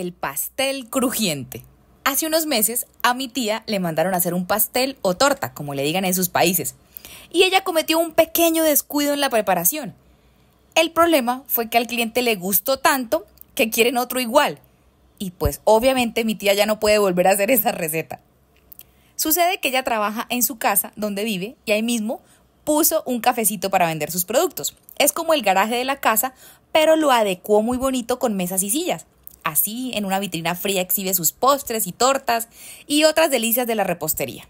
el pastel crujiente. Hace unos meses a mi tía le mandaron a hacer un pastel o torta, como le digan en sus países, y ella cometió un pequeño descuido en la preparación. El problema fue que al cliente le gustó tanto que quieren otro igual, y pues obviamente mi tía ya no puede volver a hacer esa receta. Sucede que ella trabaja en su casa donde vive y ahí mismo puso un cafecito para vender sus productos. Es como el garaje de la casa, pero lo adecuó muy bonito con mesas y sillas Así, en una vitrina fría exhibe sus postres y tortas y otras delicias de la repostería.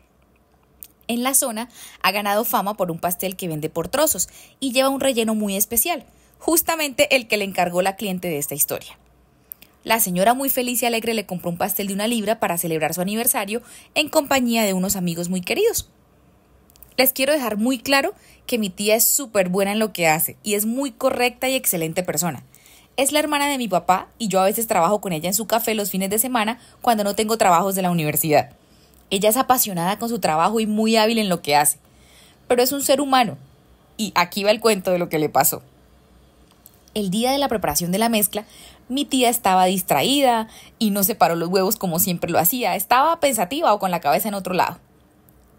En la zona ha ganado fama por un pastel que vende por trozos y lleva un relleno muy especial, justamente el que le encargó la cliente de esta historia. La señora muy feliz y alegre le compró un pastel de una libra para celebrar su aniversario en compañía de unos amigos muy queridos. Les quiero dejar muy claro que mi tía es súper buena en lo que hace y es muy correcta y excelente persona. Es la hermana de mi papá y yo a veces trabajo con ella en su café los fines de semana cuando no tengo trabajos de la universidad. Ella es apasionada con su trabajo y muy hábil en lo que hace. Pero es un ser humano. Y aquí va el cuento de lo que le pasó. El día de la preparación de la mezcla, mi tía estaba distraída y no separó los huevos como siempre lo hacía. Estaba pensativa o con la cabeza en otro lado.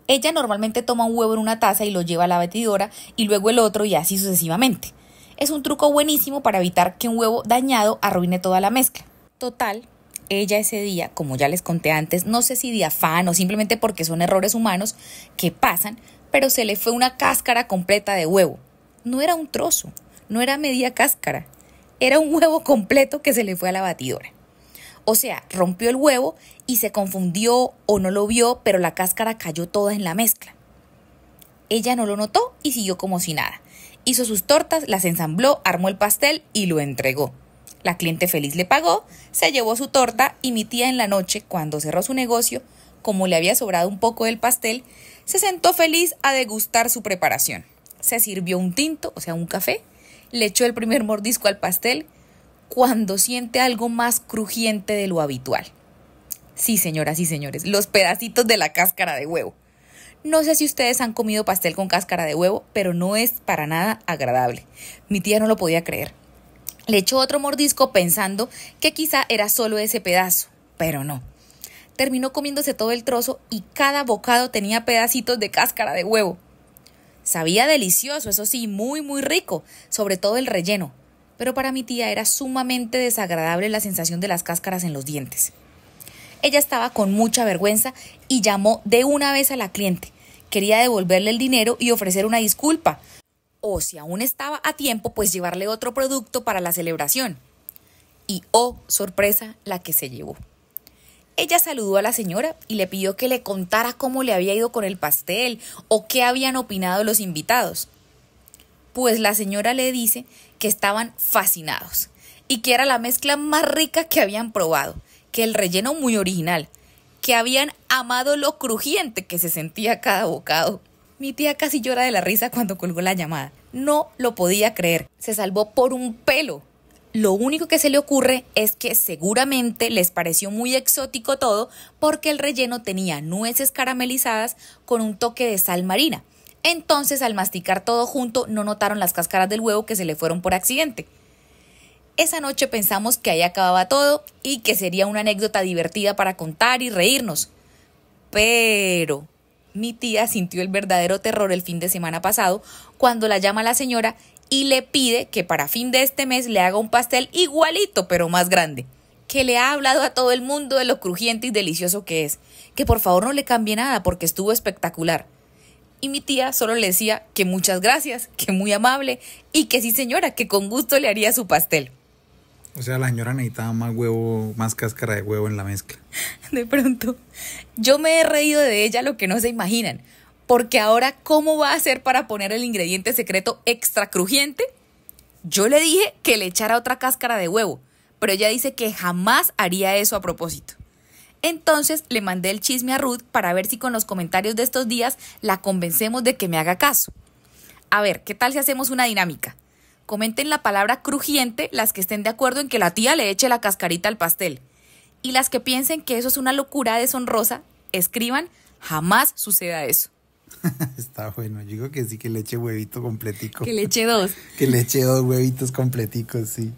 Ella normalmente toma un huevo en una taza y lo lleva a la batidora y luego el otro y así sucesivamente es un truco buenísimo para evitar que un huevo dañado arruine toda la mezcla. Total, ella ese día, como ya les conté antes, no sé si de afán o simplemente porque son errores humanos que pasan, pero se le fue una cáscara completa de huevo. No era un trozo, no era media cáscara, era un huevo completo que se le fue a la batidora. O sea, rompió el huevo y se confundió o no lo vio, pero la cáscara cayó toda en la mezcla. Ella no lo notó y siguió como si nada hizo sus tortas, las ensambló, armó el pastel y lo entregó. La cliente feliz le pagó, se llevó su torta y mi tía en la noche, cuando cerró su negocio, como le había sobrado un poco del pastel, se sentó feliz a degustar su preparación. Se sirvió un tinto, o sea, un café, le echó el primer mordisco al pastel cuando siente algo más crujiente de lo habitual. Sí, señoras y señores, los pedacitos de la cáscara de huevo. No sé si ustedes han comido pastel con cáscara de huevo, pero no es para nada agradable. Mi tía no lo podía creer. Le echó otro mordisco pensando que quizá era solo ese pedazo, pero no. Terminó comiéndose todo el trozo y cada bocado tenía pedacitos de cáscara de huevo. Sabía delicioso, eso sí, muy, muy rico, sobre todo el relleno, pero para mi tía era sumamente desagradable la sensación de las cáscaras en los dientes. Ella estaba con mucha vergüenza y llamó de una vez a la cliente, Quería devolverle el dinero y ofrecer una disculpa. O si aún estaba a tiempo, pues llevarle otro producto para la celebración. Y oh, sorpresa, la que se llevó. Ella saludó a la señora y le pidió que le contara cómo le había ido con el pastel o qué habían opinado los invitados. Pues la señora le dice que estaban fascinados y que era la mezcla más rica que habían probado, que el relleno muy original, que habían amado lo crujiente que se sentía cada bocado. Mi tía casi llora de la risa cuando colgó la llamada. No lo podía creer. Se salvó por un pelo. Lo único que se le ocurre es que seguramente les pareció muy exótico todo porque el relleno tenía nueces caramelizadas con un toque de sal marina. Entonces al masticar todo junto no notaron las cáscaras del huevo que se le fueron por accidente. Esa noche pensamos que ahí acababa todo y que sería una anécdota divertida para contar y reírnos. Pero mi tía sintió el verdadero terror el fin de semana pasado cuando la llama la señora y le pide que para fin de este mes le haga un pastel igualito pero más grande que le ha hablado a todo el mundo de lo crujiente y delicioso que es, que por favor no le cambie nada porque estuvo espectacular. Y mi tía solo le decía que muchas gracias, que muy amable y que sí señora, que con gusto le haría su pastel. O sea, la señora necesitaba más huevo, más cáscara de huevo en la mezcla. De pronto, yo me he reído de ella lo que no se imaginan, porque ahora ¿cómo va a hacer para poner el ingrediente secreto extra crujiente? Yo le dije que le echara otra cáscara de huevo, pero ella dice que jamás haría eso a propósito. Entonces le mandé el chisme a Ruth para ver si con los comentarios de estos días la convencemos de que me haga caso. A ver, ¿qué tal si hacemos una dinámica? Comenten la palabra crujiente las que estén de acuerdo en que la tía le eche la cascarita al pastel. Y las que piensen que eso es una locura deshonrosa, escriban, jamás suceda eso. Está bueno, yo digo que sí, que le eche huevito completico. Que le eche dos. que le eche dos huevitos completicos, sí.